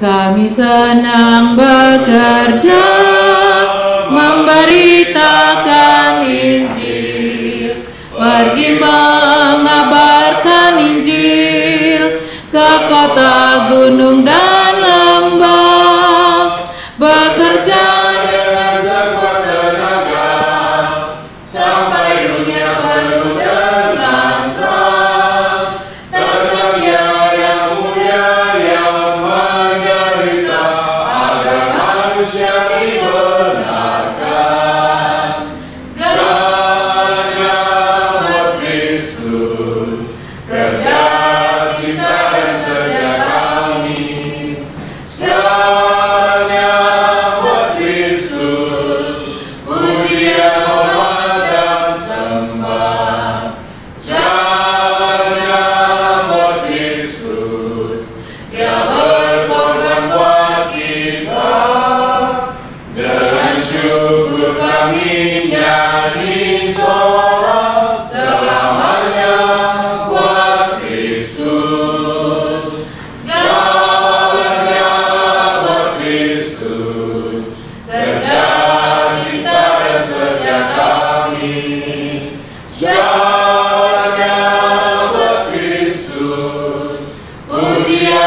Kami senang bekerja memberitakan Injil.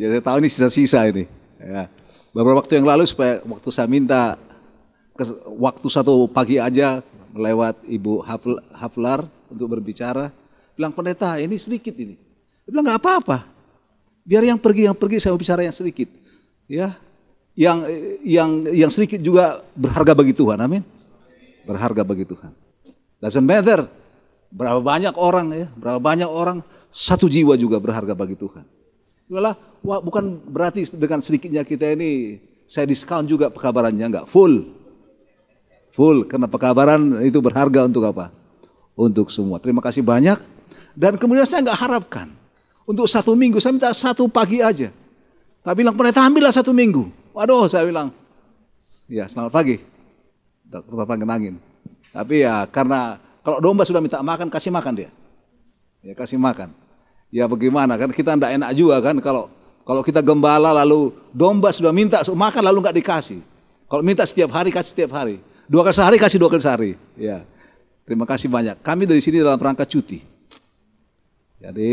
Ya saya tahu ini sisa-sisa ini. Ya. Beberapa waktu yang lalu supaya waktu saya minta waktu satu pagi aja lewat Ibu Haflar untuk berbicara, bilang pendeta ini sedikit ini. Dia bilang nggak apa-apa. Biar yang pergi yang pergi saya bicara yang sedikit. Ya, yang yang yang sedikit juga berharga bagi Tuhan. Amin. Berharga bagi Tuhan. Doesn't matter berapa banyak orang ya, berapa banyak orang, satu jiwa juga berharga bagi Tuhan. Itulah wah, bukan berarti dengan sedikitnya kita ini saya diskon juga pekabarannya enggak full. Full karena pekabaran itu berharga untuk apa? Untuk semua. Terima kasih banyak. Dan kemudian saya enggak harapkan untuk satu minggu saya minta satu pagi aja. Tapi bilang pendeta ambillah satu minggu. Waduh saya bilang ya selamat pagi. Dokter kenangin. Tapi ya karena kalau domba sudah minta makan kasih makan dia. Ya kasih makan ya bagaimana kan kita tidak enak juga kan kalau kalau kita gembala lalu domba sudah minta makan lalu nggak dikasih. Kalau minta setiap hari kasih setiap hari. Dua kali sehari kasih dua kali sehari. Ya. Terima kasih banyak. Kami dari sini dalam rangka cuti. Jadi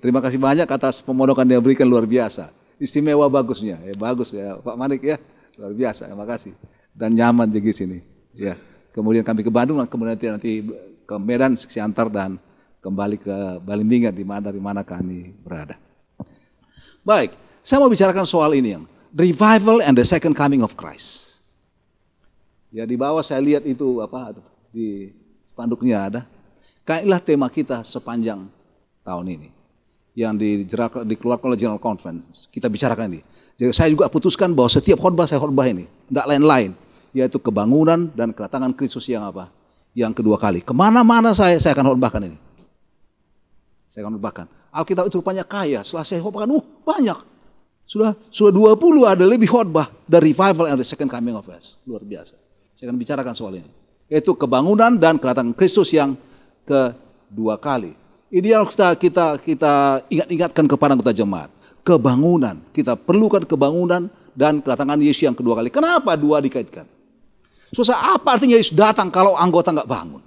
terima kasih banyak atas pemodokan yang berikan luar biasa. Istimewa bagusnya. Ya, bagus ya Pak Manik ya. Luar biasa. Terima kasih. Dan nyaman jadi sini. Ya. Kemudian kami ke Bandung kemudian nanti ke Medan, Siantar dan kembali ke Balimbingan di mana di mana kami berada. Baik, saya mau bicarakan soal ini yang revival and the second coming of Christ. Ya di bawah saya lihat itu apa di spanduknya ada. Kailah tema kita sepanjang tahun ini yang dijerak, dikeluarkan oleh General Conference. Kita bicarakan ini. Jadi saya juga putuskan bahwa setiap khotbah saya khotbah ini, tidak lain-lain, yaitu kebangunan dan kedatangan Kristus yang apa? Yang kedua kali. Kemana-mana saya, saya akan khotbahkan ini. Saya akan lupakan. Alkitab itu rupanya kaya. Setelah saya lupakan, uh banyak. Sudah sudah 20 ada lebih khotbah dari revival and the second coming of Christ. Luar biasa. Saya akan bicarakan soal ini. Yaitu kebangunan dan kedatangan Kristus yang kedua kali. Ini yang kita kita kita ingat-ingatkan kepada anggota jemaat. Kebangunan, kita perlukan kebangunan dan kedatangan Yesus yang kedua kali. Kenapa dua dikaitkan? Susah apa artinya Yesus datang kalau anggota nggak bangun?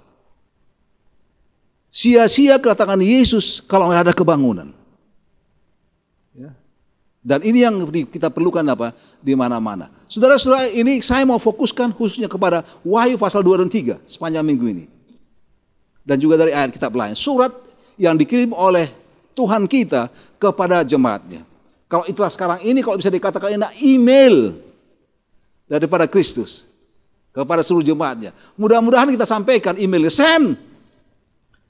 Sia-sia kedatangan Yesus kalau ada kebangunan. Ya. Dan ini yang kita perlukan apa? Di mana-mana. Saudara-saudara, ini saya mau fokuskan khususnya kepada Wahyu pasal 2 dan 3 sepanjang minggu ini. Dan juga dari ayat kitab lain. Surat yang dikirim oleh Tuhan kita kepada jemaatnya. Kalau itulah sekarang ini kalau bisa dikatakan ini email daripada Kristus kepada seluruh jemaatnya. Mudah-mudahan kita sampaikan emailnya. Send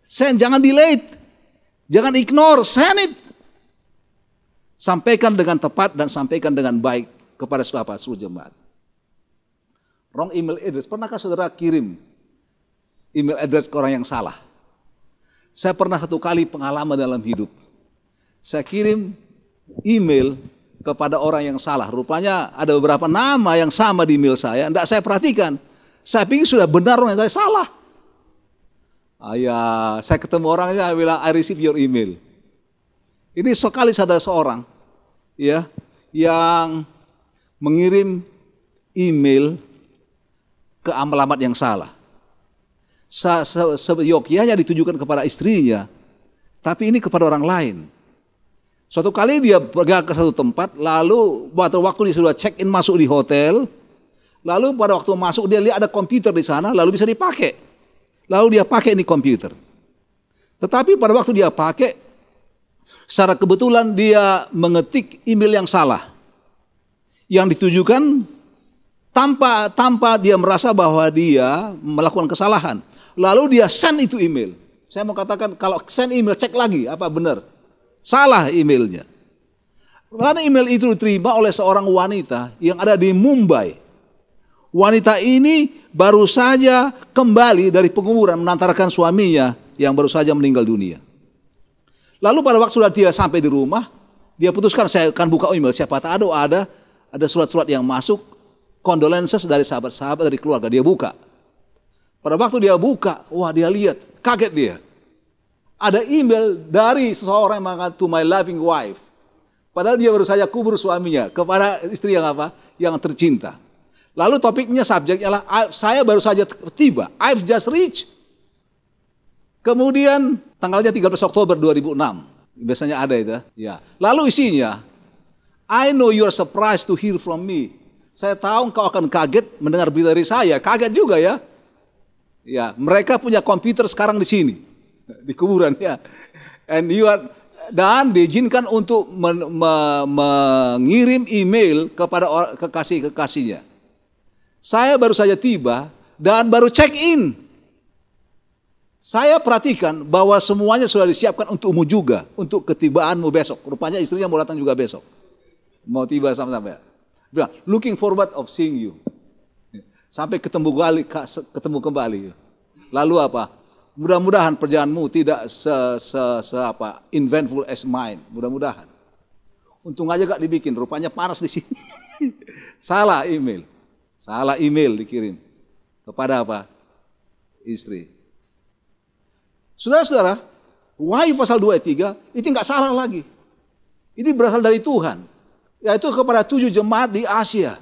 Send, jangan delay. Jangan ignore, send it. Sampaikan dengan tepat dan sampaikan dengan baik kepada siapa? seluruh jemaat. Wrong email address. Pernahkah saudara kirim email address ke orang yang salah? Saya pernah satu kali pengalaman dalam hidup. Saya kirim email kepada orang yang salah. Rupanya ada beberapa nama yang sama di email saya. Tidak saya perhatikan. Saya pikir sudah benar orang yang salah. Ayah, iya. saya ketemu orangnya, saya I receive your email. Ini sekali ada seorang ya yang mengirim email ke alamat yang salah. yogyanya ditujukan kepada istrinya, tapi ini kepada orang lain. Suatu kali dia pergi ke satu tempat, lalu pada waktu dia sudah check in masuk di hotel, lalu pada waktu masuk dia lihat ada komputer di sana, lalu bisa dipakai. Lalu dia pakai ini komputer. Tetapi pada waktu dia pakai, secara kebetulan dia mengetik email yang salah. Yang ditujukan tanpa tanpa dia merasa bahwa dia melakukan kesalahan. Lalu dia send itu email. Saya mau katakan kalau send email cek lagi apa benar. Salah emailnya. Karena email itu diterima oleh seorang wanita yang ada di Mumbai. Wanita ini baru saja kembali dari penguburan menantarkan suaminya yang baru saja meninggal dunia. Lalu pada waktu sudah dia sampai di rumah, dia putuskan saya akan buka email siapa tahu ada ada surat-surat yang masuk condolences dari sahabat-sahabat dari keluarga dia buka. Pada waktu dia buka, wah dia lihat, kaget dia. Ada email dari seseorang yang mengatakan to my loving wife. Padahal dia baru saja kubur suaminya kepada istri yang apa? Yang tercinta. Lalu topiknya subjeknya lah ah, saya baru saja tiba, I've just reached. Kemudian tanggalnya 13 Oktober 2006. Biasanya ada itu. Ya. ya. Lalu isinya, I know you are surprised to hear from me. Saya tahu kau akan kaget mendengar berita dari saya. Kaget juga ya. Ya, mereka punya komputer sekarang di sini di kuburan ya. And you are dan diizinkan untuk men, me, mengirim email kepada kekasih-kekasihnya. Saya baru saja tiba dan baru check in. Saya perhatikan bahwa semuanya sudah disiapkan untukmu juga, untuk ketibaanmu besok. Rupanya istrinya mau datang juga besok. Mau tiba sama-sama ya. Bilang, looking forward of seeing you. Sampai ketemu kembali, ketemu kembali. Lalu apa? Mudah-mudahan perjalananmu tidak se, se, se apa, inventful as mine. Mudah-mudahan. Untung aja gak dibikin, rupanya panas di sini. Salah email. Salah email dikirim. Kepada apa? Istri. Saudara-saudara, Wahyu pasal 2 ayat 3, ini nggak salah lagi. Ini berasal dari Tuhan. Yaitu kepada tujuh jemaat di Asia.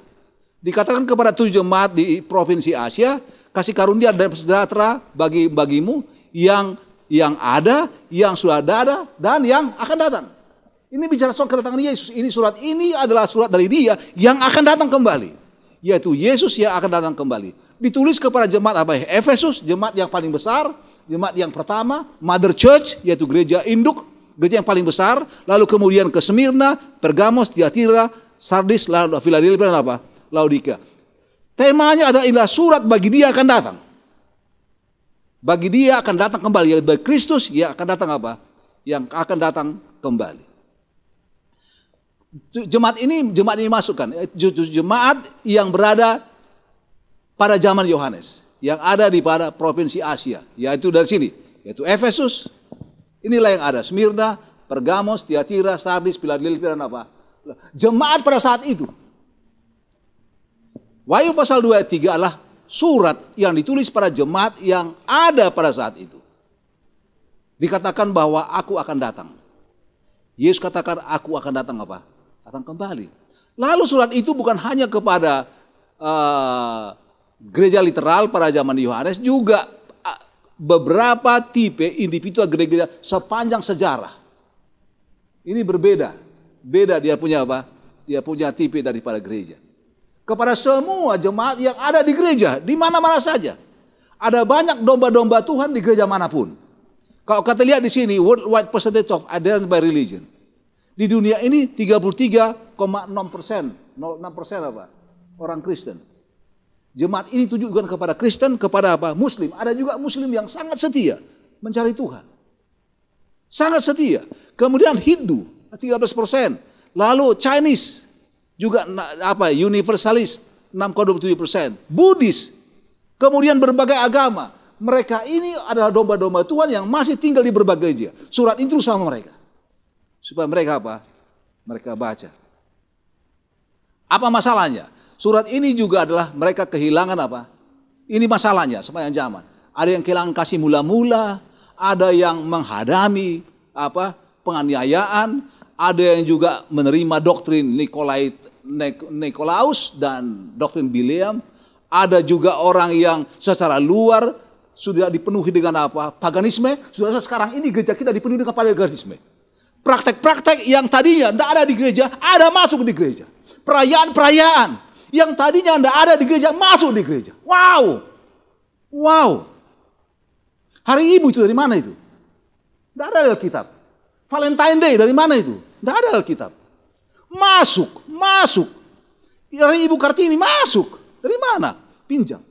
Dikatakan kepada tujuh jemaat di provinsi Asia, kasih karunia dan sejahtera bagi bagimu yang yang ada, yang sudah ada, dan yang akan datang. Ini bicara soal kedatangan Yesus. Ini surat ini adalah surat dari dia yang akan datang kembali yaitu Yesus yang akan datang kembali. Ditulis kepada jemaat apa ya? Efesus, jemaat yang paling besar, jemaat yang pertama, Mother Church, yaitu gereja induk, gereja yang paling besar, lalu kemudian ke Smyrna, Pergamos, Tiatira, Sardis, lalu Philadelphia, dan apa? Laodika. Temanya adalah surat bagi dia akan datang. Bagi dia akan datang kembali, yaitu Kristus, ia akan datang apa? Yang akan datang kembali. Jemaat ini, jemaat ini masukkan. Eh, jemaat yang berada pada zaman Yohanes. Yang ada di pada provinsi Asia. Yaitu dari sini. Yaitu Efesus. Inilah yang ada. Smyrna, Pergamos, Tiatira, Sardis, Philadelphia, dan apa. Jemaat pada saat itu. Wahyu pasal 2 ayat 3 adalah surat yang ditulis pada jemaat yang ada pada saat itu. Dikatakan bahwa aku akan datang. Yesus katakan aku akan datang apa? datang kembali. Lalu surat itu bukan hanya kepada uh, gereja literal pada zaman Yohanes juga eh, beberapa tipe individu gereja sepanjang sejarah. Ini berbeda. Beda dia punya apa? Dia punya tipe daripada gereja. Kepada semua jemaat yang ada di gereja, di mana-mana saja. Ada banyak domba-domba Tuhan di gereja manapun. Kalau kata lihat di sini, worldwide percentage of adherence by religion. Di dunia ini 33,6 persen, 0,6 persen apa? Orang Kristen. Jemaat ini tujukan kepada Kristen, kepada apa? Muslim. Ada juga Muslim yang sangat setia mencari Tuhan. Sangat setia. Kemudian Hindu, 13 persen. Lalu Chinese, juga apa universalis, 6,27 persen. Buddhis, kemudian berbagai agama. Mereka ini adalah domba-domba Tuhan yang masih tinggal di berbagai dia. Surat itu sama mereka. Supaya mereka apa? Mereka baca. Apa masalahnya? Surat ini juga adalah mereka kehilangan apa? Ini masalahnya sepanjang zaman. Ada yang kehilangan kasih mula-mula, ada yang menghadami apa penganiayaan, ada yang juga menerima doktrin Nikolai Nikolaus dan doktrin Bileam. Ada juga orang yang secara luar sudah dipenuhi dengan apa? Paganisme. Sudah sekarang ini gereja kita dipenuhi dengan paganisme. Praktek-praktek yang tadinya tidak ada di gereja, ada masuk di gereja. Perayaan-perayaan yang tadinya tidak ada di gereja, masuk di gereja. Wow! Wow! Hari Ibu itu dari mana itu? Tidak ada Alkitab. Valentine Day dari mana itu? Tidak ada Alkitab. Masuk, masuk. Hari Ibu Kartini masuk. Dari mana? Pinjam.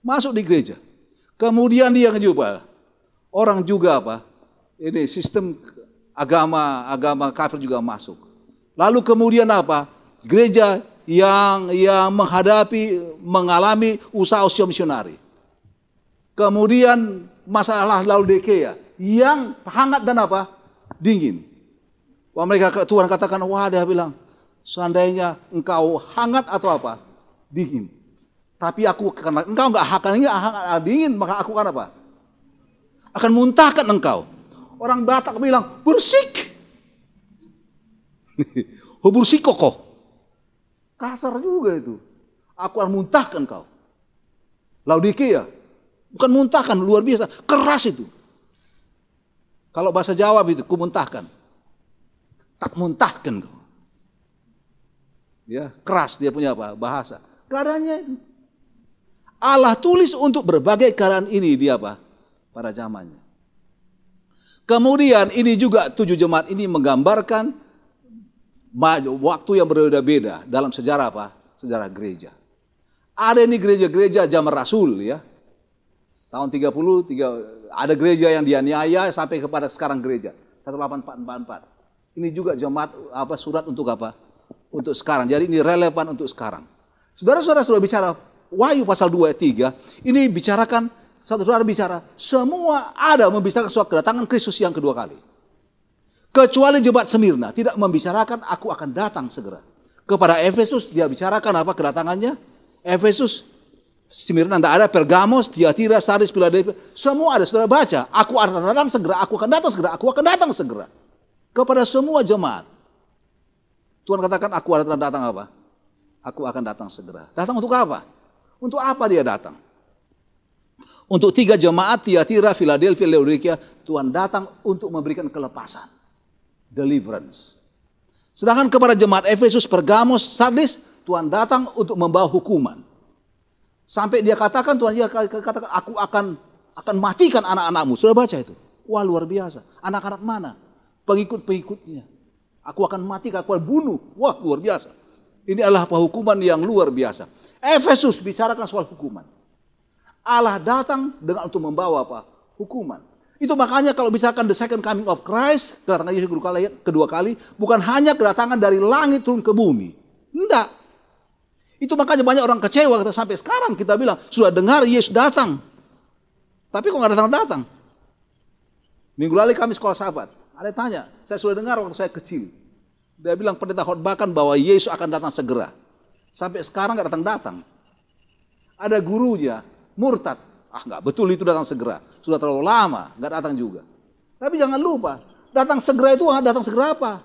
Masuk di gereja. Kemudian dia ngejubah. Orang juga apa? Ini sistem agama agama kafir juga masuk. Lalu kemudian apa? Gereja yang yang menghadapi mengalami usaha usia misionari. Kemudian masalah Laodikea yang hangat dan apa? dingin. Wah mereka Tuhan katakan, wah dia bilang, seandainya engkau hangat atau apa? dingin. Tapi aku karena engkau nggak hangatnya hangat dingin, maka aku akan apa? akan muntahkan engkau. Orang Batak bilang, bursik. Oh, bursik kok. Kasar juga itu. Aku akan muntahkan kau. Laudikia. Ya. Bukan muntahkan, luar biasa. Keras itu. Kalau bahasa Jawa itu, kumuntahkan. Tak muntahkan kau. Ya, keras dia punya apa? Bahasa. Keadaannya itu. Allah tulis untuk berbagai keadaan ini dia apa? Pada zamannya. Kemudian ini juga tujuh jemaat ini menggambarkan waktu yang berbeda-beda dalam sejarah apa? Sejarah gereja. Ada ini gereja-gereja zaman Rasul ya. Tahun 30, 30 ada gereja yang dianiaya sampai kepada sekarang gereja. 18444. Ini juga jemaat apa surat untuk apa? Untuk sekarang. Jadi ini relevan untuk sekarang. Saudara-saudara sudah bicara Wahyu pasal 2 ayat 3, ini bicarakan satu saudara bicara, semua ada membicarakan soal kedatangan Kristus yang kedua kali. Kecuali jebat Semirna, tidak membicarakan aku akan datang segera. Kepada Efesus, dia bicarakan apa kedatangannya? Efesus, Semirna tidak ada, Pergamos, Tiatira, Saris, Philadelphia, semua ada, saudara baca. Aku akan datang segera, aku akan datang segera, aku akan datang segera. Kepada semua jemaat. Tuhan katakan, aku akan datang apa? Aku akan datang segera. Datang untuk apa? Untuk apa dia datang? Untuk tiga jemaat Tiatira, Philadelphia, Laodicea, Tuhan datang untuk memberikan kelepasan. Deliverance. Sedangkan kepada jemaat Efesus, Pergamos, Sardis, Tuhan datang untuk membawa hukuman. Sampai dia katakan, Tuhan dia katakan, aku akan akan matikan anak-anakmu. Sudah baca itu? Wah luar biasa. Anak-anak mana? Pengikut-pengikutnya. Aku akan mati, aku akan bunuh. Wah luar biasa. Ini adalah hukuman yang luar biasa. Efesus bicarakan soal hukuman. Allah datang dengan untuk membawa apa? Hukuman. Itu makanya kalau misalkan the second coming of Christ, kedatangan Yesus kedua kali, kedua kali bukan hanya kedatangan dari langit turun ke bumi. Enggak. Itu makanya banyak orang kecewa kata sampai sekarang kita bilang sudah dengar Yesus datang. Tapi kok nggak datang-datang? Minggu lalu kami sekolah sahabat. Ada yang tanya, saya sudah dengar waktu saya kecil. Dia bilang pendeta khotbahkan bahwa Yesus akan datang segera. Sampai sekarang nggak datang-datang. Ada gurunya, murtad. Ah nggak betul itu datang segera. Sudah terlalu lama, nggak datang juga. Tapi jangan lupa, datang segera itu ah, datang segera apa?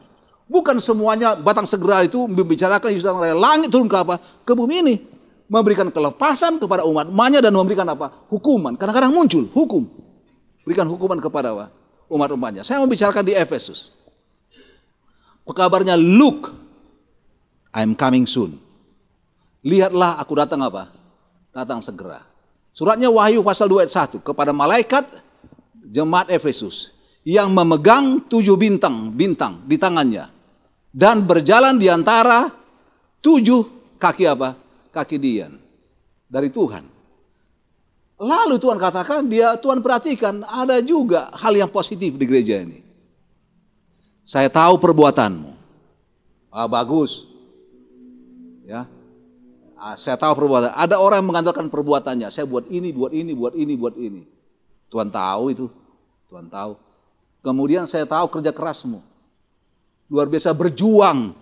Bukan semuanya batang segera itu membicarakan Yesus sudah dari langit turun ke apa? Ke bumi ini. Memberikan kelepasan kepada umat umatnya dan memberikan apa? Hukuman. Kadang-kadang muncul hukum. Berikan hukuman kepada umat-umatnya. Saya membicarakan di Efesus. Pekabarnya look, I'm coming soon. Lihatlah aku datang apa? Datang segera. Suratnya Wahyu pasal 2 ayat 1 kepada malaikat jemaat Efesus yang memegang tujuh bintang bintang di tangannya dan berjalan di antara tujuh kaki apa? Kaki Dian dari Tuhan. Lalu Tuhan katakan dia Tuhan perhatikan ada juga hal yang positif di gereja ini. Saya tahu perbuatanmu. Ah, bagus. Ya. Ah, saya tahu perbuatan. Ada orang yang mengandalkan perbuatannya. Saya buat ini, buat ini, buat ini, buat ini. Tuhan tahu itu. Tuhan tahu. Kemudian saya tahu kerja kerasmu. Luar biasa berjuang.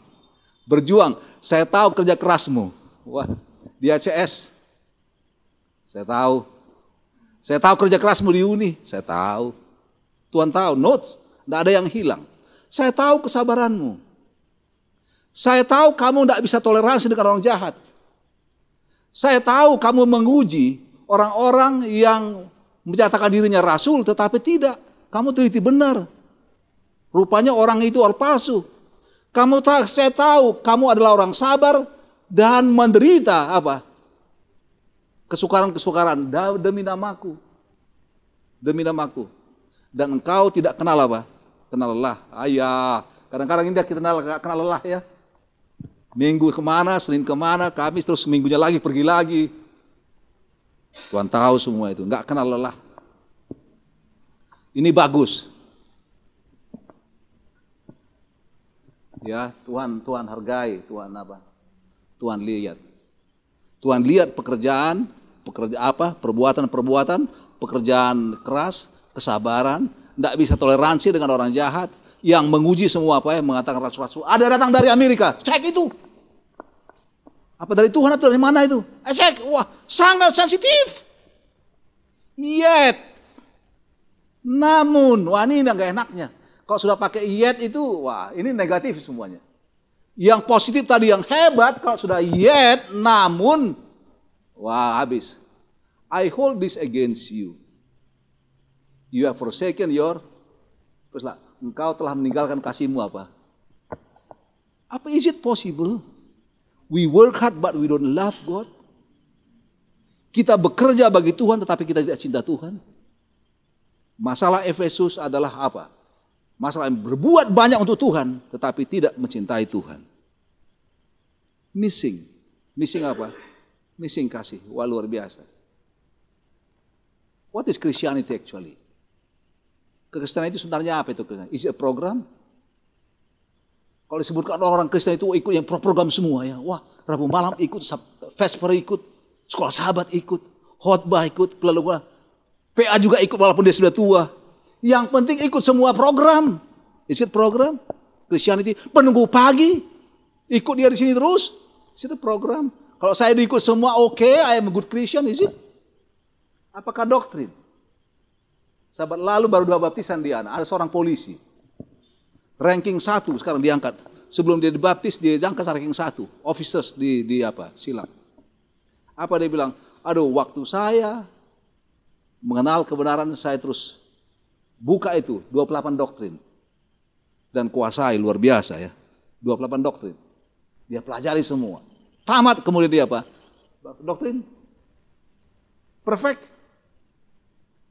Berjuang. Saya tahu kerja kerasmu. Wah, di ACS. Saya tahu. Saya tahu kerja kerasmu di Uni. Saya tahu. Tuhan tahu. Notes. Tidak ada yang hilang. Saya tahu kesabaranmu. Saya tahu kamu tidak bisa toleransi dengan orang jahat. Saya tahu kamu menguji orang-orang yang menyatakan dirinya rasul tetapi tidak. Kamu teliti benar. Rupanya orang itu orang palsu. Kamu tak saya tahu kamu adalah orang sabar dan menderita apa? Kesukaran-kesukaran demi namaku. Demi namaku. Dan engkau tidak kenal apa? Kenal lelah. Ayah. Kadang-kadang ini kita kenal, kenal lelah ya Minggu kemana, Senin kemana, Kamis, terus minggunya lagi, pergi lagi. Tuhan tahu semua itu, nggak kenal lelah. Ini bagus. Ya, Tuhan, Tuhan hargai, Tuhan apa? Tuhan lihat. Tuhan lihat pekerjaan, pekerja apa? Perbuatan-perbuatan, pekerjaan keras, kesabaran, tidak bisa toleransi dengan orang jahat, yang menguji semua apa ya, mengatakan rasul-rasul. Ada datang dari Amerika, cek itu. Apa dari Tuhan atau dari mana itu? Esek, wah sangat sensitif. Yet. Namun, wah ini enggak enaknya. Kalau sudah pakai yet itu, wah ini negatif semuanya. Yang positif tadi yang hebat, kalau sudah yet, namun, wah habis. I hold this against you. You have forsaken your, Teruslah. engkau telah meninggalkan kasihmu apa? Apa is it possible? We work hard but we don't love God. Kita bekerja bagi Tuhan tetapi kita tidak cinta Tuhan. Masalah Efesus adalah apa? Masalah yang berbuat banyak untuk Tuhan tetapi tidak mencintai Tuhan. Missing. Missing apa? Missing kasih. Wah luar biasa. What is Christianity actually? Kekristenan itu sebenarnya apa itu? Is it a program? Kalau disebutkan orang-orang Kristen itu ikut yang program semua ya. Wah, Rabu malam ikut, Vesper ikut, sekolah sahabat ikut, khotbah ikut, lalu PA juga ikut walaupun dia sudah tua. Yang penting ikut semua program. Ikut program. Christianity, penunggu pagi. Ikut dia di sini terus. Itu program. Kalau saya diikut semua oke, okay, I am a good Christian, is it? Apakah doktrin? Sahabat lalu baru dua baptisan di anak. Ada seorang polisi ranking satu sekarang diangkat. Sebelum dia dibaptis dia diangkat ranking satu, officers di di apa? Silang. Apa dia bilang? Aduh, waktu saya mengenal kebenaran saya terus buka itu 28 doktrin dan kuasai luar biasa ya. 28 doktrin. Dia pelajari semua. Tamat kemudian dia apa? Doktrin perfect.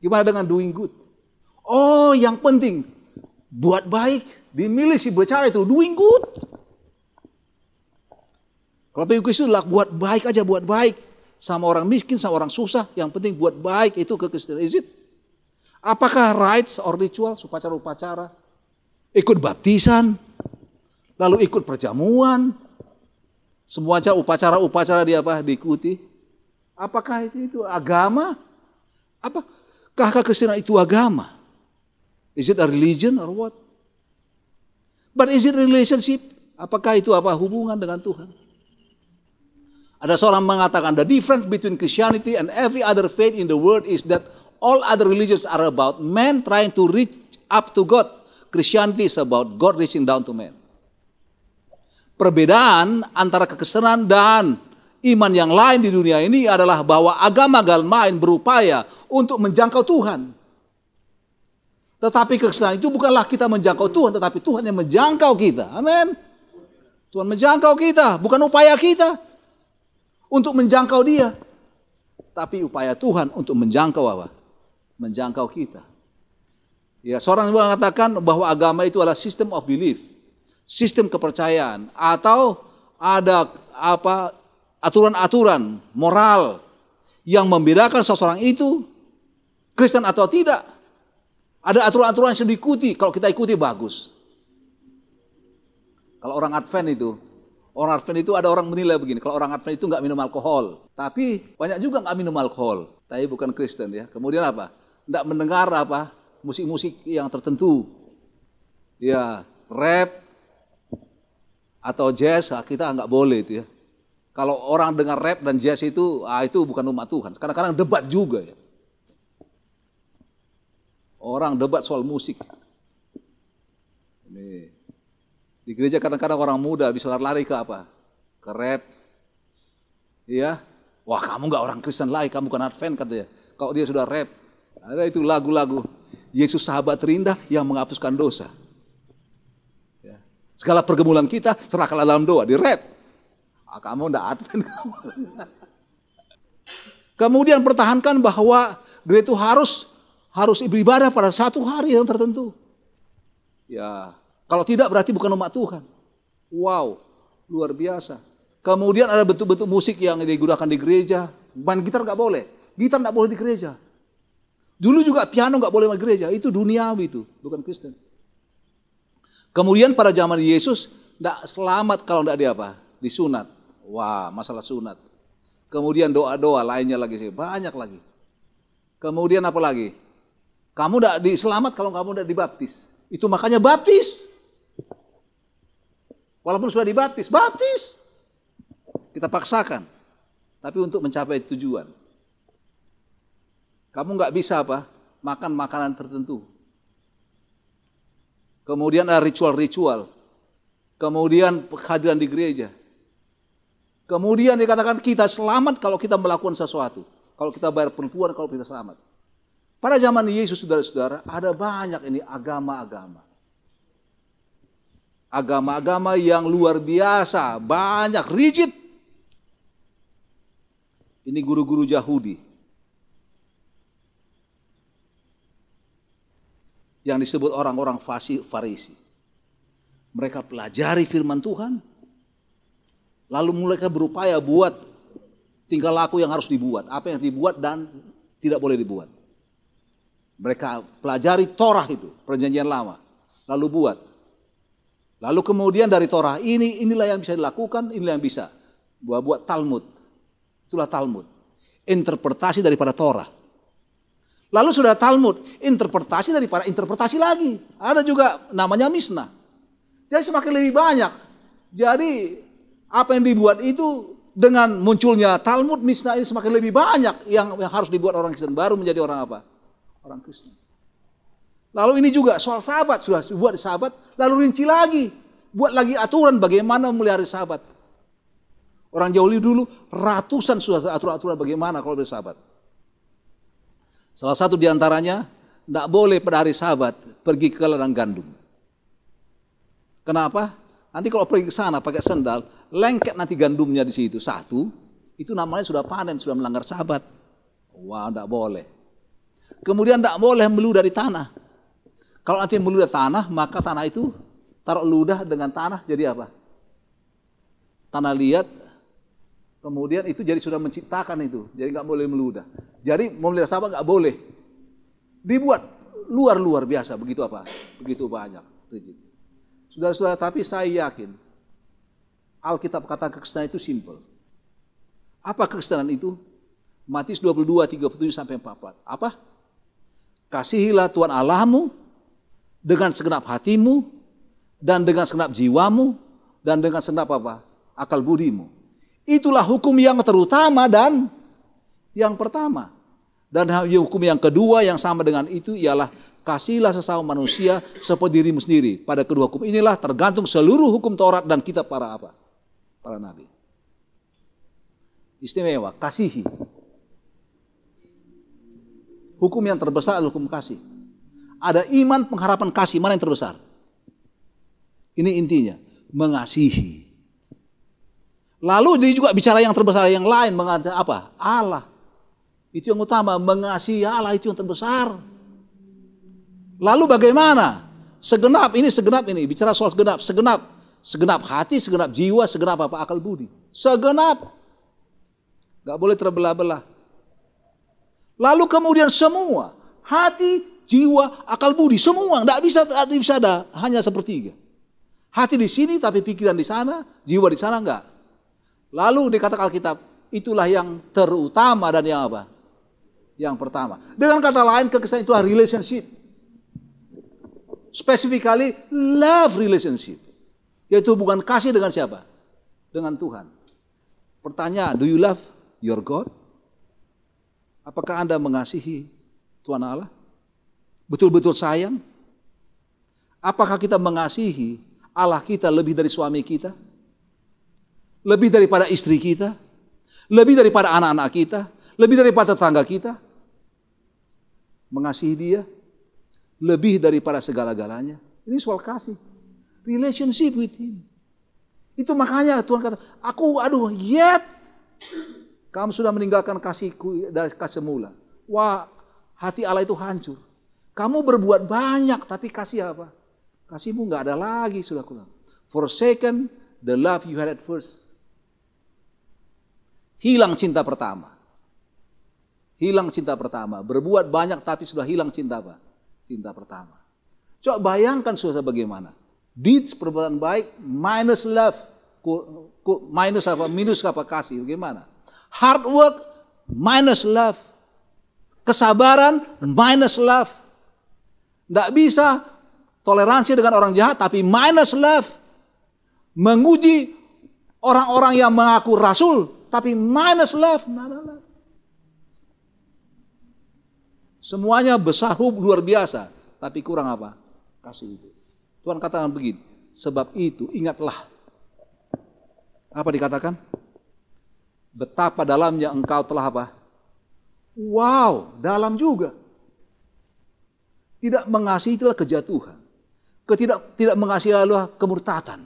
Gimana dengan doing good? Oh, yang penting buat baik Dimilih si bercara itu doing good. Kalau pengikut lah buat baik aja, buat baik. Sama orang miskin, sama orang susah. Yang penting buat baik itu ke Kristen. Is it? Apakah rites or ritual, upacara-upacara? Ikut baptisan, lalu ikut perjamuan. Semua aja upacara-upacara di apa diikuti. Apakah itu, itu agama? Apa? Apakah Kristen itu agama? Is it a religion or what? But is it relationship? Apakah itu apa hubungan dengan Tuhan? Ada seorang mengatakan the difference between Christianity and every other faith in the world is that all other religions are about man trying to reach up to God. Christianity is about God reaching down to man. Perbedaan antara kekristenan dan iman yang lain di dunia ini adalah bahwa agama agama lain berupaya untuk menjangkau Tuhan. Tetapi kekristenan itu bukanlah kita menjangkau Tuhan, tetapi Tuhan yang menjangkau kita. Amin. Tuhan menjangkau kita, bukan upaya kita untuk menjangkau dia. Tapi upaya Tuhan untuk menjangkau apa? Menjangkau kita. Ya, seorang yang mengatakan bahwa agama itu adalah sistem of belief, sistem kepercayaan atau ada apa aturan-aturan moral yang membedakan seseorang itu Kristen atau tidak ada aturan-aturan yang diikuti. Kalau kita ikuti bagus. Kalau orang Advent itu, orang Advent itu ada orang menilai begini. Kalau orang Advent itu nggak minum alkohol, tapi banyak juga nggak minum alkohol. Tapi bukan Kristen ya. Kemudian apa? Nggak mendengar apa musik-musik yang tertentu. Ya, rap atau jazz ah, kita nggak boleh itu ya. Kalau orang dengar rap dan jazz itu, ah itu bukan umat Tuhan. Kadang-kadang debat juga ya. Orang debat soal musik. Ini. Di gereja kadang-kadang orang muda bisa lari-lari ke apa? Ke rap. Iya. Wah kamu nggak orang Kristen lagi, kamu bukan Advent katanya. Kalau dia sudah rap, ada itu lagu-lagu. Yesus sahabat terindah yang menghapuskan dosa. Ya. Segala pergemulan kita serahkanlah dalam doa, di rap. Ah, kamu gak Advent kamu. Kemudian pertahankan bahwa gereja itu harus harus beribadah pada satu hari yang tertentu. Ya, kalau tidak berarti bukan umat Tuhan. Wow, luar biasa. Kemudian ada bentuk-bentuk musik yang digunakan di gereja. Ban gitar nggak boleh, gitar nggak boleh di gereja. Dulu juga piano nggak boleh di gereja, itu duniawi itu, bukan Kristen. Kemudian pada zaman Yesus nggak selamat kalau nggak di apa? Disunat. Wah, masalah sunat. Kemudian doa-doa lainnya lagi sih, banyak lagi. Kemudian apa lagi? Kamu tidak diselamat kalau kamu tidak dibaptis. Itu makanya baptis. Walaupun sudah dibaptis, baptis. Kita paksakan. Tapi untuk mencapai tujuan. Kamu nggak bisa apa? Makan makanan tertentu. Kemudian ada ritual-ritual. Kemudian kehadiran di gereja. Kemudian dikatakan kita selamat kalau kita melakukan sesuatu. Kalau kita bayar perempuan, kalau kita selamat. Pada zaman Yesus, saudara-saudara, ada banyak ini agama-agama. Agama-agama yang luar biasa, banyak, rigid. Ini guru-guru Yahudi. Yang disebut orang-orang farisi. Mereka pelajari firman Tuhan. Lalu mereka berupaya buat tingkah laku yang harus dibuat. Apa yang dibuat dan tidak boleh dibuat. Mereka pelajari Torah itu, perjanjian lama. Lalu buat. Lalu kemudian dari Torah ini, inilah yang bisa dilakukan, inilah yang bisa. Buat, buat Talmud. Itulah Talmud. Interpretasi daripada Torah. Lalu sudah Talmud, interpretasi daripada interpretasi lagi. Ada juga namanya Misnah. Jadi semakin lebih banyak. Jadi apa yang dibuat itu dengan munculnya Talmud, Misnah ini semakin lebih banyak yang, yang harus dibuat orang Kristen baru menjadi orang apa? orang Kristen. Lalu ini juga soal sahabat, sudah buat sahabat, lalu rinci lagi. Buat lagi aturan bagaimana memelihara sahabat. Orang jauh dulu ratusan sudah aturan-aturan bagaimana kalau bersahabat. Salah satu diantaranya, tidak boleh pada hari sahabat pergi ke ladang gandum. Kenapa? Nanti kalau pergi ke sana pakai sendal, lengket nanti gandumnya di situ. Satu, itu namanya sudah panen, sudah melanggar sahabat. Wah, tidak boleh. Kemudian tidak boleh meludah dari tanah. Kalau nanti meludah tanah, maka tanah itu taruh ludah dengan tanah jadi apa? Tanah liat. Kemudian itu jadi sudah menciptakan itu. Jadi nggak boleh meludah. Jadi mau meludah sahabat nggak boleh. Dibuat luar-luar biasa. Begitu apa? Begitu banyak. Sudah sudah tapi saya yakin Alkitab kata kekristenan itu simple. Apa kekristenan itu? Matius 22, 37 sampai 44. Apa? Kasihilah Tuhan Allahmu dengan segenap hatimu dan dengan segenap jiwamu dan dengan segenap apa? akal budimu. Itulah hukum yang terutama dan yang pertama. Dan hukum yang kedua yang sama dengan itu ialah kasihilah sesama manusia seperti dirimu sendiri. Pada kedua hukum inilah tergantung seluruh hukum Taurat dan kitab para apa? Para nabi. Istimewa, kasihi. Hukum yang terbesar adalah hukum kasih. Ada iman, pengharapan, kasih. Mana yang terbesar? Ini intinya. Mengasihi. Lalu dia juga bicara yang terbesar yang lain. Mengatakan apa? Allah. Itu yang utama. Mengasihi Allah itu yang terbesar. Lalu bagaimana? Segenap ini, segenap ini. Bicara soal segenap. Segenap. Segenap hati, segenap jiwa, segenap apa? Akal budi. Segenap. Gak boleh terbelah-belah. Lalu kemudian semua, hati, jiwa, akal budi, semua tidak bisa tidak bisa ada hanya sepertiga. Hati di sini tapi pikiran di sana, jiwa di sana enggak. Lalu dikatakan Alkitab, itulah yang terutama dan yang apa? Yang pertama. Dengan kata lain kekesan itu relationship. Specifically love relationship. Yaitu bukan kasih dengan siapa? Dengan Tuhan. Pertanyaan, do you love your God? Apakah Anda mengasihi Tuhan Allah? Betul-betul sayang? Apakah kita mengasihi Allah kita lebih dari suami kita? Lebih daripada istri kita? Lebih daripada anak-anak kita? Lebih daripada tetangga kita? Mengasihi dia? Lebih daripada segala-galanya? Ini soal kasih. Relationship with him. Itu makanya Tuhan kata, aku aduh yet kamu sudah meninggalkan kasihku dari kasemula. Wah, hati Allah itu hancur. Kamu berbuat banyak, tapi kasih apa? Kasihmu nggak ada lagi, sudah kurang. Forsaken the love you had at first. Hilang cinta pertama. Hilang cinta pertama. Berbuat banyak tapi sudah hilang cinta apa? Cinta pertama. Coba bayangkan susah bagaimana. Deeds perbuatan baik minus love minus apa minus apa kasih bagaimana? Hard work minus love. Kesabaran minus love. Tidak bisa toleransi dengan orang jahat tapi minus love. Menguji orang-orang yang mengaku rasul tapi minus love. Nah, nah, nah. Semuanya besar luar biasa tapi kurang apa? Kasih itu. Tuhan katakan begini, sebab itu ingatlah. Apa dikatakan? betapa dalamnya engkau telah apa? Wow, dalam juga. Tidak mengasihi itulah kejatuhan. Ketidak tidak mengasihi Allah kemurtatan.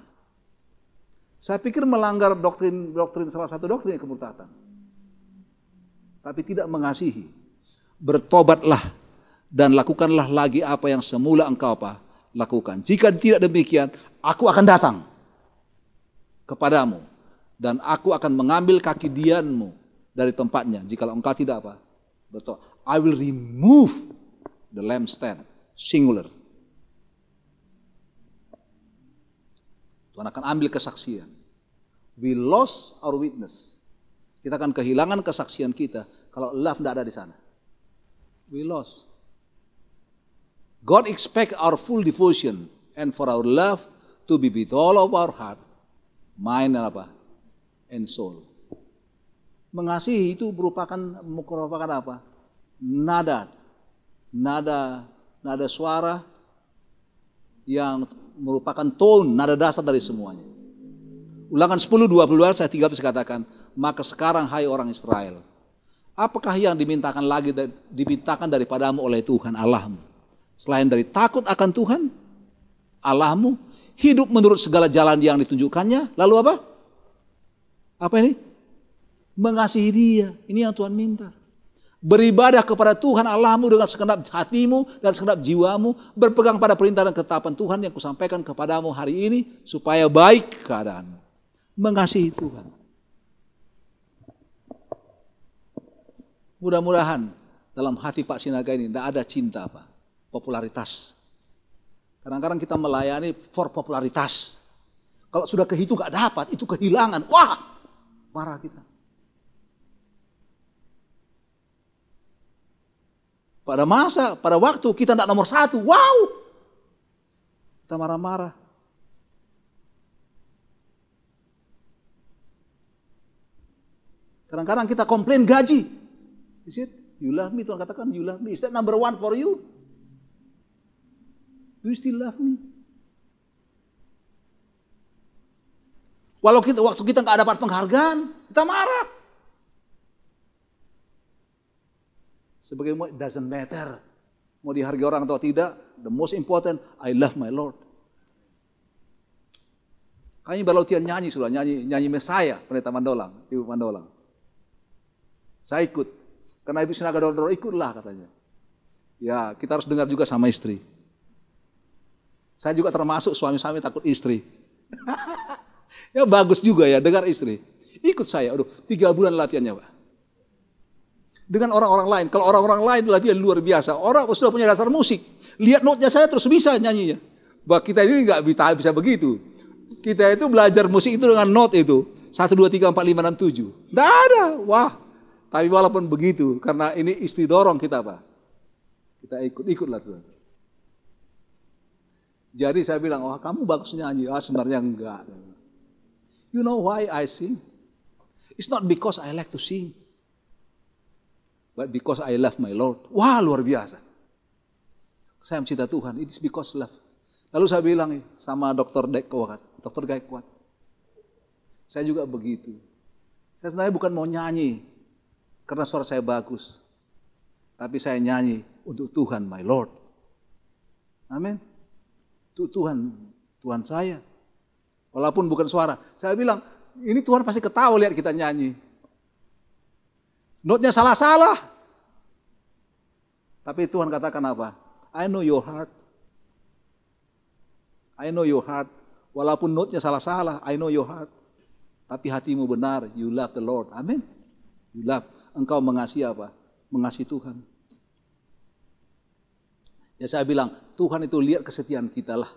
Saya pikir melanggar doktrin doktrin salah satu doktrin kemurtatan. Tapi tidak mengasihi. Bertobatlah dan lakukanlah lagi apa yang semula engkau apa lakukan. Jika tidak demikian, aku akan datang kepadamu dan aku akan mengambil kaki dianmu dari tempatnya jikalau engkau tidak apa betul I will remove the lampstand singular Tuhan akan ambil kesaksian we lost our witness kita akan kehilangan kesaksian kita kalau love tidak ada di sana we lost God expect our full devotion and for our love to be with all of our heart mind dan apa and soul. Mengasihi itu merupakan merupakan apa? Nada, nada, nada suara yang merupakan tone, nada dasar dari semuanya. Ulangan 10, 22, saya bisa katakan, maka sekarang hai orang Israel, apakah yang dimintakan lagi dimintakan daripadamu oleh Tuhan Allahmu? Selain dari takut akan Tuhan, Allahmu, hidup menurut segala jalan yang ditunjukkannya, lalu apa? apa ini? Mengasihi dia. Ini yang Tuhan minta. Beribadah kepada Tuhan Allahmu dengan segenap hatimu dan segenap jiwamu. Berpegang pada perintah dan ketetapan Tuhan yang kusampaikan kepadamu hari ini. Supaya baik keadaanmu. Mengasihi Tuhan. Mudah-mudahan dalam hati Pak Sinaga ini tidak ada cinta apa? Popularitas. Kadang-kadang kita melayani for popularitas. Kalau sudah kehitung gak dapat, itu kehilangan. Wah, marah kita. Pada masa, pada waktu kita tidak nomor satu, wow! Kita marah-marah. Kadang-kadang kita komplain gaji. Is it? You love me, Tuhan katakan you love me. Is that number one for you? Do you still love me? Walau kita, waktu kita nggak dapat penghargaan, kita marah. Sebagai it doesn't matter. Mau dihargai orang atau tidak, the most important, I love my Lord. Kami tian nyanyi sudah, nyanyi, nyanyi Mesaya, pendeta Mandolang, Ibu Mandolang. Saya ikut. Karena Ibu Sinaga Doro ikutlah katanya. Ya, kita harus dengar juga sama istri. Saya juga termasuk suami-suami takut istri. ya bagus juga ya, dengar istri. Ikut saya, aduh, tiga bulan latihannya Pak. Dengan orang-orang lain. Kalau orang-orang lain latihan luar biasa. Orang sudah punya dasar musik. Lihat notnya saya terus bisa nyanyinya. Bah kita ini nggak bisa begitu. Kita itu belajar musik itu dengan not itu. Satu, dua, tiga, empat, lima, enam, tujuh. Nggak ada. Wah. Tapi walaupun begitu, karena ini istri dorong kita Pak. Kita ikut, ikutlah Tuhan. Jadi saya bilang, wah oh, kamu bagus nyanyi. Ah sebenarnya enggak. You know why I sing? It's not because I like to sing, but because I love my Lord. Wah, luar biasa. Saya mencinta Tuhan. It's because love. Lalu saya bilang eh, sama dokter Dekwat, dokter Gaikwat. Saya juga begitu. Saya sebenarnya bukan mau nyanyi karena suara saya bagus. Tapi saya nyanyi untuk Tuhan, my Lord. Amin. Untuk Tuhan, Tuhan saya. Walaupun bukan suara. Saya bilang, ini Tuhan pasti ketawa lihat kita nyanyi. Notnya salah-salah. Tapi Tuhan katakan apa? I know your heart. I know your heart. Walaupun notnya salah-salah, I know your heart. Tapi hatimu benar, you love the Lord. Amin. You love. Engkau mengasihi apa? Mengasihi Tuhan. Ya saya bilang, Tuhan itu lihat kesetiaan kita lah.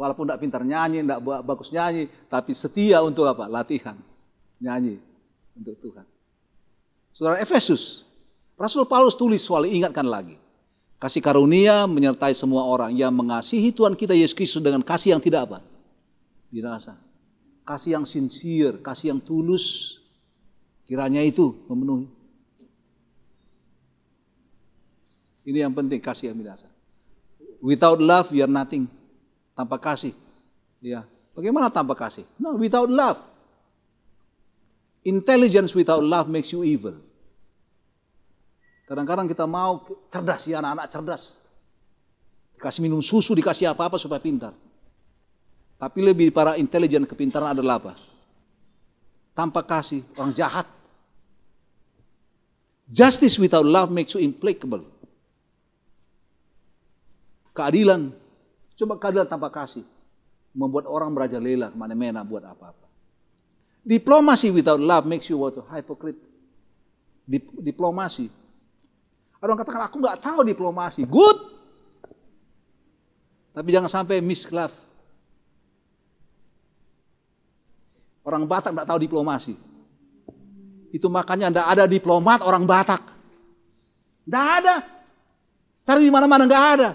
Walaupun tidak pintar nyanyi, tidak bagus nyanyi, tapi setia untuk apa? Latihan. Nyanyi untuk Tuhan. Saudara Efesus, Rasul Paulus tulis soal ingatkan lagi. Kasih karunia menyertai semua orang yang mengasihi Tuhan kita Yesus Kristus dengan kasih yang tidak apa? Dirasa. Kasih yang sincere, kasih yang tulus. Kiranya itu memenuhi. Ini yang penting, kasih yang dirasa. Without love, you are nothing tanpa kasih. Ya. Bagaimana tanpa kasih? No, without love. Intelligence without love makes you evil. Kadang-kadang kita mau cerdas ya anak-anak cerdas. Dikasih minum susu, dikasih apa-apa supaya pintar. Tapi lebih para intelijen kepintaran adalah apa? Tanpa kasih, orang jahat. Justice without love makes you implacable. Keadilan Coba keadilan tanpa kasih. Membuat orang merajalela kemana-mana buat apa-apa. Diplomasi without love makes you what? a Hypocrite. Dip diplomasi. Orang katakan aku nggak tahu diplomasi. Good. Tapi jangan sampai miss love. Orang Batak nggak tahu diplomasi. Itu makanya gak ada diplomat orang Batak. Nggak ada. Cari di mana-mana nggak ada.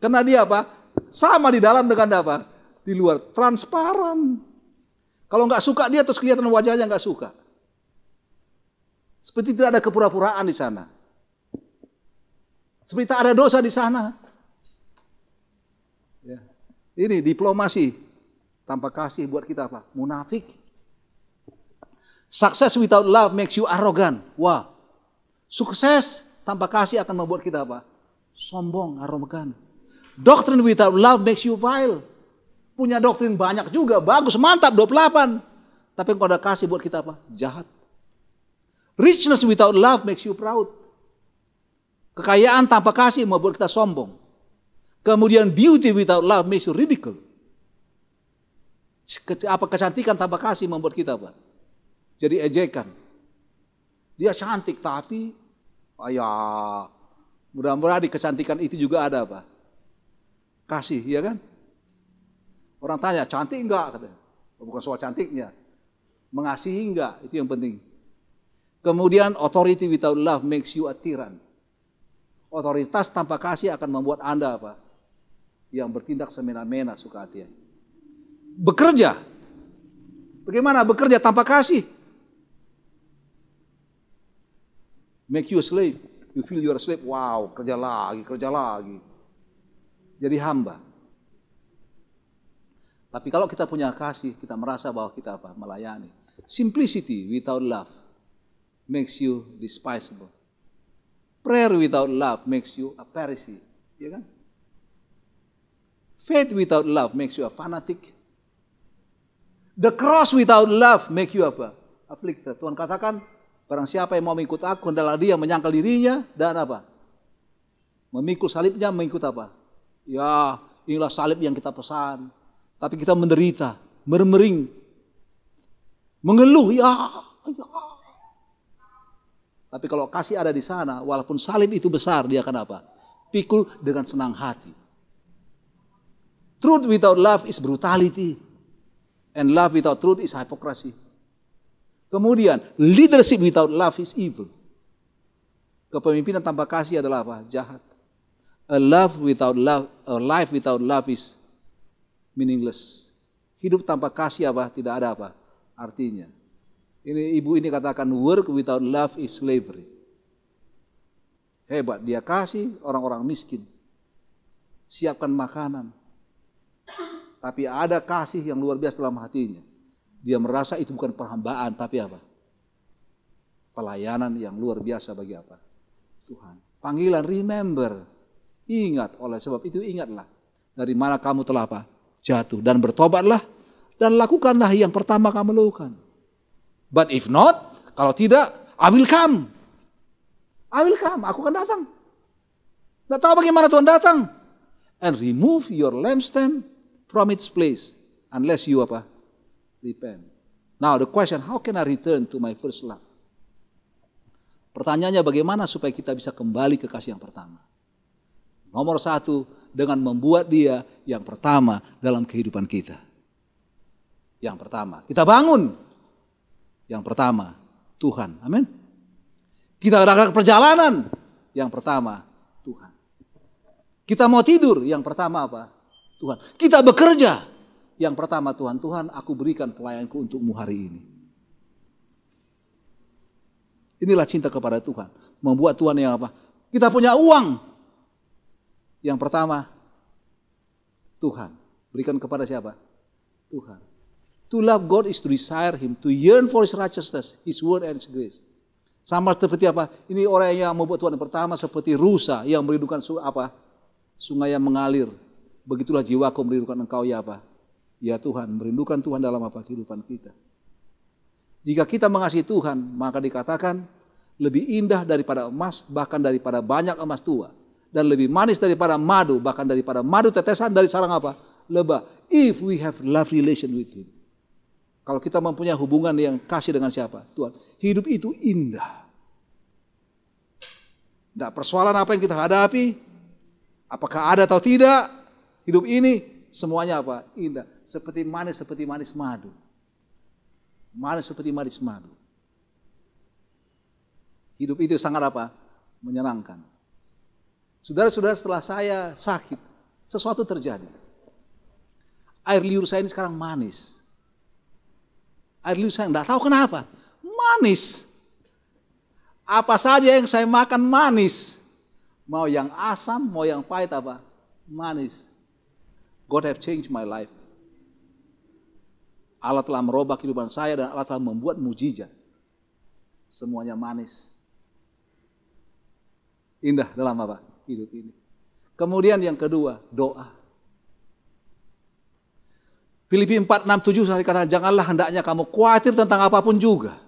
Karena dia apa? Sama di dalam dengan apa? Di luar. Transparan. Kalau nggak suka dia terus kelihatan wajahnya nggak suka. Seperti tidak ada kepura-puraan di sana. Seperti tak ada dosa di sana. Ya. Ini diplomasi tanpa kasih buat kita apa? Munafik. Success without love makes you arrogant. Wah, sukses tanpa kasih akan membuat kita apa? Sombong, arogan. Doctrine without love makes you vile. Punya doktrin banyak juga, bagus, mantap, 28. Tapi kalau ada kasih buat kita apa? Jahat. Richness without love makes you proud. Kekayaan tanpa kasih membuat kita sombong. Kemudian beauty without love makes you ridicule. Apa kecantikan tanpa kasih membuat kita apa? Jadi ejekan. Dia cantik tapi, ayah, mudah-mudahan di kecantikan itu juga ada apa? kasih, ya kan? Orang tanya, cantik enggak? Katanya. Oh, bukan soal cantiknya. Mengasihi enggak? Itu yang penting. Kemudian authority without love makes you a tyrant. Otoritas tanpa kasih akan membuat Anda apa? Yang bertindak semena-mena suka hati. Ya. Bekerja. Bagaimana bekerja tanpa kasih? Make you a slave. You feel you are a slave. Wow, kerja lagi, kerja lagi jadi hamba. Tapi kalau kita punya kasih, kita merasa bahwa kita apa? Melayani. Simplicity without love makes you despisable. Prayer without love makes you a Pharisee. Ya kan? Faith without love makes you a fanatic. The cross without love make you apa? Afflicted. Tuhan katakan, barang siapa yang mau mengikut aku, adalah dia menyangkal dirinya dan apa? Memikul salibnya, mengikut apa? Ya, inilah salib yang kita pesan. Tapi kita menderita, mermering, mengeluh, ya, ya. Tapi kalau kasih ada di sana, walaupun salib itu besar, dia akan apa? Pikul dengan senang hati. Truth without love is brutality. And love without truth is hypocrisy. Kemudian, leadership without love is evil. Kepemimpinan tanpa kasih adalah apa? Jahat. A love without love, a life without love is meaningless. Hidup tanpa kasih apa? Tidak ada apa? Artinya. Ini ibu ini katakan work without love is slavery. Hebat, dia kasih orang-orang miskin. Siapkan makanan. Tapi ada kasih yang luar biasa dalam hatinya. Dia merasa itu bukan perhambaan, tapi apa? Pelayanan yang luar biasa bagi apa? Tuhan. Panggilan remember Ingat oleh sebab itu ingatlah dari mana kamu telah apa? jatuh dan bertobatlah dan lakukanlah yang pertama kamu lakukan. But if not, kalau tidak, I will come. I will come, aku akan datang. Tidak tahu bagaimana Tuhan datang. And remove your lampstand from its place unless you apa? Repent. Now the question, how can I return to my first love? Pertanyaannya bagaimana supaya kita bisa kembali ke kasih yang pertama? Nomor satu, dengan membuat dia yang pertama dalam kehidupan kita. Yang pertama, kita bangun. Yang pertama, Tuhan. Amin. Kita ada perjalanan. Yang pertama, Tuhan. Kita mau tidur. Yang pertama apa? Tuhan. Kita bekerja. Yang pertama Tuhan, Tuhan aku berikan pelayanku untukmu hari ini. Inilah cinta kepada Tuhan. Membuat Tuhan yang apa? Kita punya uang, yang pertama, Tuhan. Berikan kepada siapa? Tuhan. To love God is to desire Him, to yearn for His righteousness, His word and His grace. Sama seperti apa? Ini orang yang membuat Tuhan yang pertama seperti rusa yang merindukan apa? Sungai yang mengalir. Begitulah jiwaku merindukan Engkau ya apa? Ya Tuhan, merindukan Tuhan dalam apa kehidupan kita. Jika kita mengasihi Tuhan, maka dikatakan lebih indah daripada emas, bahkan daripada banyak emas tua dan lebih manis daripada madu, bahkan daripada madu tetesan dari sarang apa? Lebah. If we have love relation with him. Kalau kita mempunyai hubungan yang kasih dengan siapa? Tuhan. Hidup itu indah. Tidak persoalan apa yang kita hadapi, apakah ada atau tidak, hidup ini semuanya apa? Indah. Seperti manis, seperti manis madu. Manis seperti manis madu. Hidup itu sangat apa? Menyenangkan. Saudara-saudara setelah saya sakit, sesuatu terjadi. Air liur saya ini sekarang manis. Air liur saya enggak tahu kenapa. Manis. Apa saja yang saya makan manis. Mau yang asam, mau yang pahit apa? Manis. God have changed my life. Allah telah merubah kehidupan saya dan Allah telah membuat mujizat. Semuanya manis. Indah dalam apa? hidup ini. Kemudian yang kedua, doa. Filipi 7, saya katakan janganlah hendaknya kamu khawatir tentang apapun juga.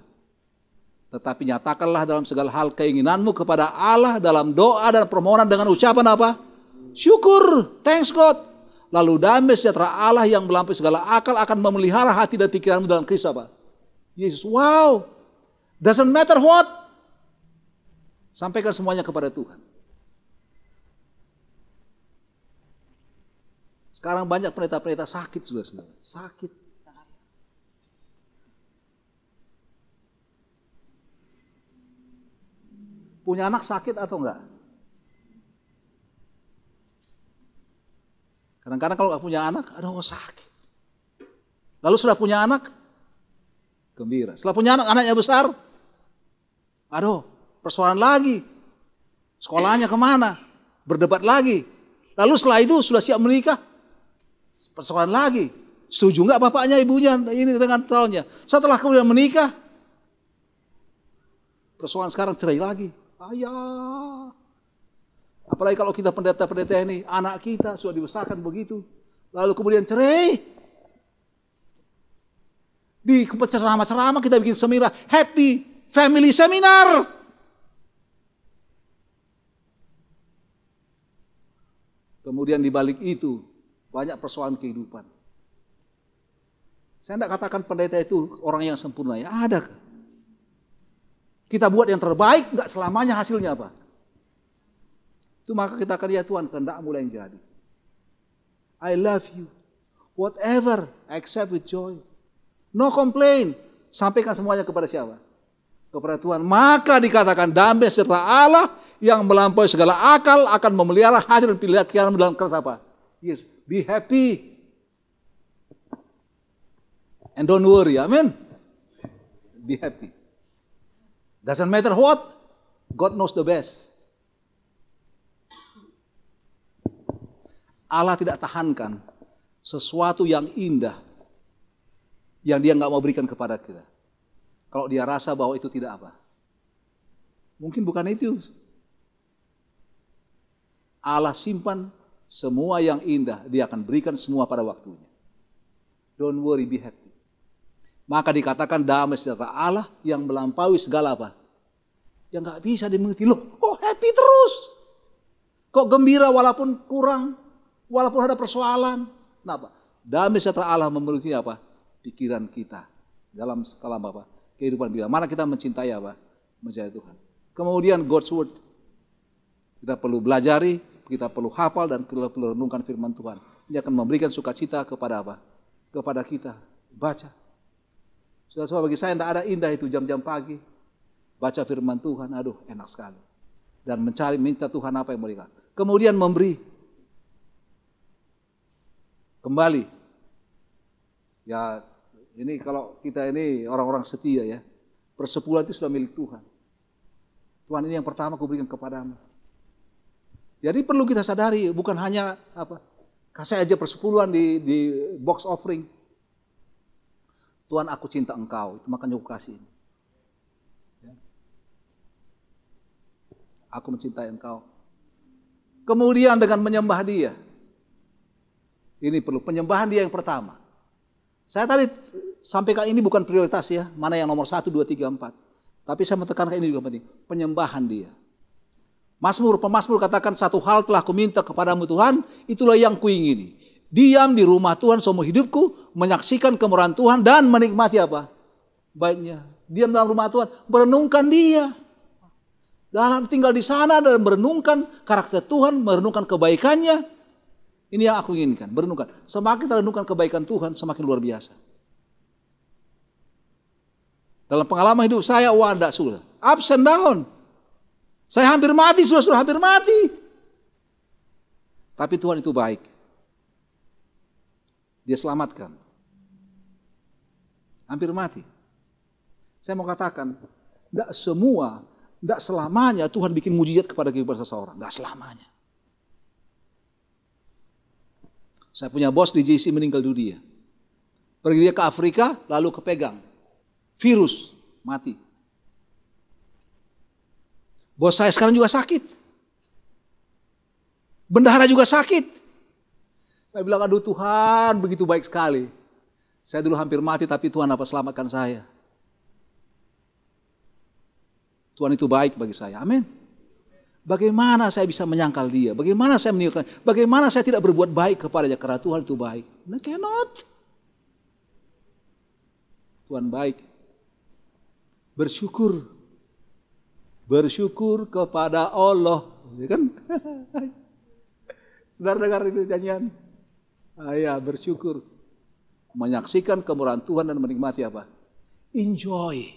Tetapi nyatakanlah dalam segala hal keinginanmu kepada Allah dalam doa dan permohonan dengan ucapan apa? Syukur, thanks God. Lalu damai sejahtera Allah yang melampaui segala akal akan memelihara hati dan pikiranmu dalam Kristus apa? Yesus. Wow. Doesn't matter what. Sampaikan semuanya kepada Tuhan. Sekarang banyak pendeta-pendeta sakit sudah saudara. Sakit. Punya anak sakit atau enggak? Kadang-kadang kalau nggak punya anak, aduh sakit. Lalu sudah punya anak, gembira. Setelah punya anak, anaknya besar, aduh persoalan lagi. Sekolahnya kemana? Berdebat lagi. Lalu setelah itu sudah siap menikah, Persoalan lagi. Setuju nggak bapaknya ibunya ini dengan calonnya? Setelah kemudian menikah, persoalan sekarang cerai lagi. Ayah. Apalagi kalau kita pendeta-pendeta ini, anak kita sudah dibesarkan begitu. Lalu kemudian cerai. Di ceramah-ceramah kita bikin seminar, happy family seminar. Kemudian dibalik itu, banyak persoalan kehidupan. Saya tidak katakan pendeta itu orang yang sempurna ya, ada. Kita buat yang terbaik, nggak selamanya hasilnya apa? Itu maka kita akan ya Tuhan, mulai yang jadi. I love you. Whatever, accept with joy. No complain. Sampaikan semuanya kepada siapa? Kepada Tuhan. Maka dikatakan damai serta Allah yang melampaui segala akal akan memelihara hadir dan pilihan dalam keras apa? Yesus. Be happy. And don't worry. Amen. Be happy. Doesn't matter what, God knows the best. Allah tidak tahankan sesuatu yang indah yang dia nggak mau berikan kepada kita. Kalau dia rasa bahwa itu tidak apa. Mungkin bukan itu. Allah simpan semua yang indah dia akan berikan semua pada waktunya. Don't worry, be happy. Maka dikatakan damai sejahtera Allah yang melampaui segala apa? Yang gak bisa dimengerti. Loh, kok happy terus? Kok gembira walaupun kurang? Walaupun ada persoalan? Kenapa? Damai sejahtera Allah memenuhi apa? Pikiran kita. Dalam skala apa? Kehidupan kita. Mana kita mencintai apa? Mencintai Tuhan. Kemudian God's Word. Kita perlu belajari, kita perlu hafal dan kita perlu renungkan firman Tuhan. Ini akan memberikan sukacita kepada apa? Kepada kita. Baca. Sudah bagi saya tidak ada indah itu jam-jam pagi. Baca firman Tuhan, aduh enak sekali. Dan mencari, minta Tuhan apa yang mereka. Kemudian memberi. Kembali. Ya ini kalau kita ini orang-orang setia ya. Persepuluhan itu sudah milik Tuhan. Tuhan ini yang pertama kuberikan kepadamu. Jadi perlu kita sadari bukan hanya apa kasih aja persepuluhan di, di box offering. Tuhan aku cinta engkau, itu makanya aku kasih ini. Ya. Aku mencintai engkau. Kemudian dengan menyembah dia. Ini perlu penyembahan dia yang pertama. Saya tadi sampaikan ini bukan prioritas ya, mana yang nomor satu, dua, tiga, empat. Tapi saya menekankan ini juga penting, penyembahan dia. Masmur, pemasmur katakan satu hal telah kuminta kepadamu Tuhan, itulah yang kuingini. Diam di rumah Tuhan seumur hidupku, menyaksikan kemurahan Tuhan dan menikmati apa? Baiknya. Diam dalam rumah Tuhan, merenungkan dia. Dalam tinggal di sana dan merenungkan karakter Tuhan, merenungkan kebaikannya. Ini yang aku inginkan, merenungkan. Semakin merenungkan kebaikan Tuhan, semakin luar biasa. Dalam pengalaman hidup saya, wah tidak sudah. Ups and down. Saya hampir mati, sudah-sudah hampir mati. Tapi Tuhan itu baik. Dia selamatkan. Hampir mati. Saya mau katakan, tidak semua, tidak selamanya Tuhan bikin mujizat kepada kehidupan seseorang. Tidak selamanya. Saya punya bos di JC meninggal dunia. Pergi dia ke Afrika, lalu kepegang. Virus, mati. Bos saya sekarang juga sakit. Bendahara juga sakit. Saya bilang, aduh Tuhan begitu baik sekali. Saya dulu hampir mati tapi Tuhan apa selamatkan saya. Tuhan itu baik bagi saya. Amin. Bagaimana saya bisa menyangkal dia? Bagaimana saya meniupkan? Bagaimana saya tidak berbuat baik kepada Karena Tuhan itu baik. Nah, cannot. Tuhan baik. Bersyukur bersyukur kepada Allah. Ya kan? Saudara dengar itu janjian. Ayah ya, bersyukur. Menyaksikan kemurahan Tuhan dan menikmati apa? Enjoy.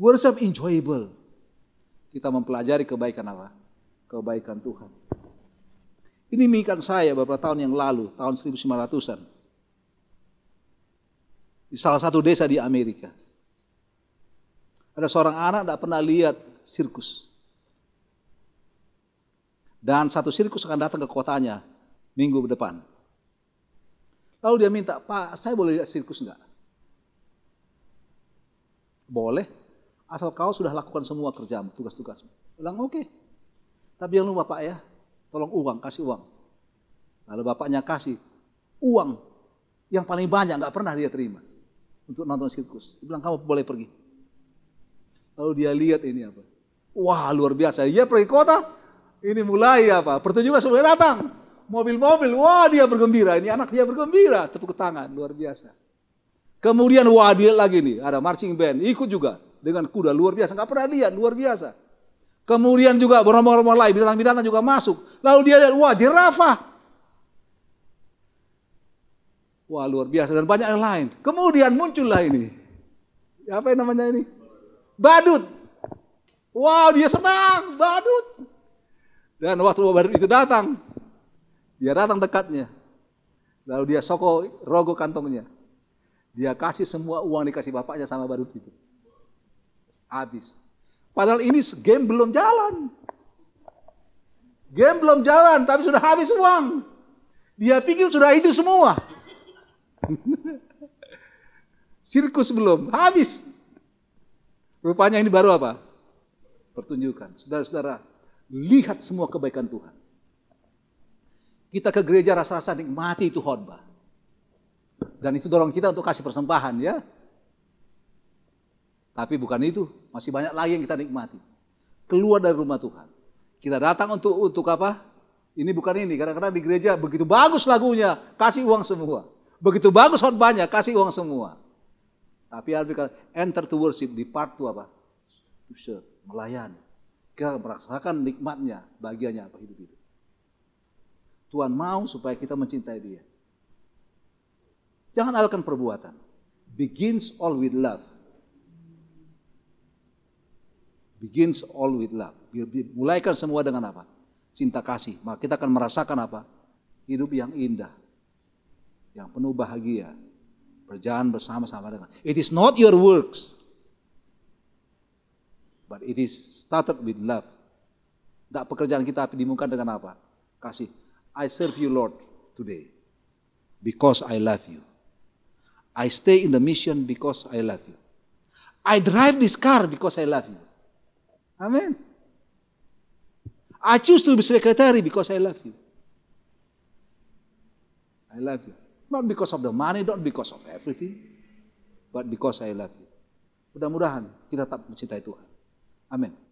Worship enjoyable. Kita mempelajari kebaikan apa? Kebaikan Tuhan. Ini mikan saya beberapa tahun yang lalu, tahun 1900-an. Di salah satu desa di Amerika ada seorang anak tidak pernah lihat sirkus. Dan satu sirkus akan datang ke kotanya minggu depan. Lalu dia minta, Pak saya boleh lihat sirkus enggak? Boleh, asal kau sudah lakukan semua kerjamu, tugas tugas Bilang oke, okay. tapi yang lupa Pak ya, tolong uang, kasih uang. Lalu bapaknya kasih uang yang paling banyak nggak pernah dia terima untuk nonton sirkus. Dia bilang kamu boleh pergi. Lalu dia lihat ini apa? Wah luar biasa. Dia pergi kota, ini mulai apa? Pertunjukan semua datang. Mobil-mobil, wah dia bergembira. Ini anak dia bergembira. Tepuk tangan, luar biasa. Kemudian wah dia lagi nih, ada marching band. Ikut juga dengan kuda, luar biasa. Gak pernah lihat, luar biasa. Kemudian juga berombong-ombong lain, binatang-binatang juga masuk. Lalu dia lihat, wah jerafah. Wah luar biasa dan banyak yang lain. Kemudian muncullah ini. Apa yang namanya ini? badut. Wow, dia senang, badut. Dan waktu badut itu datang, dia datang dekatnya. Lalu dia sokok rogo kantongnya. Dia kasih semua uang dikasih bapaknya sama badut itu. Habis. Padahal ini game belum jalan. Game belum jalan, tapi sudah habis uang. Dia pikir sudah itu semua. Sirkus belum, habis. Rupanya ini baru apa? Pertunjukan. Saudara-saudara, lihat semua kebaikan Tuhan. Kita ke gereja rasa-rasa nikmati itu khotbah. Dan itu dorong kita untuk kasih persembahan ya. Tapi bukan itu, masih banyak lagi yang kita nikmati. Keluar dari rumah Tuhan. Kita datang untuk untuk apa? Ini bukan ini, karena di gereja begitu bagus lagunya, kasih uang semua. Begitu bagus khotbahnya, kasih uang semua. Tapi artikel enter to worship, depart to apa? To serve, melayani. Kita merasakan nikmatnya, bagiannya apa hidup itu. Tuhan mau supaya kita mencintai dia. Jangan alahkan perbuatan. Begins all with love. Begins all with love. Mulaikan semua dengan apa? Cinta kasih. Maka kita akan merasakan apa? Hidup yang indah. Yang penuh bahagia Berjalan bersama-sama dengan. It is not your works. But it is started with love. Tidak pekerjaan kita dimulakan dengan apa? Kasih. I serve you Lord today because I love you. I stay in the mission because I love you. I drive this car because I love you. Amen. I choose to be secretary because I love you. I love you. Not because of the money, not because of everything, but because I love you. Mudah-mudahan kita tetap mencintai Tuhan. Amin.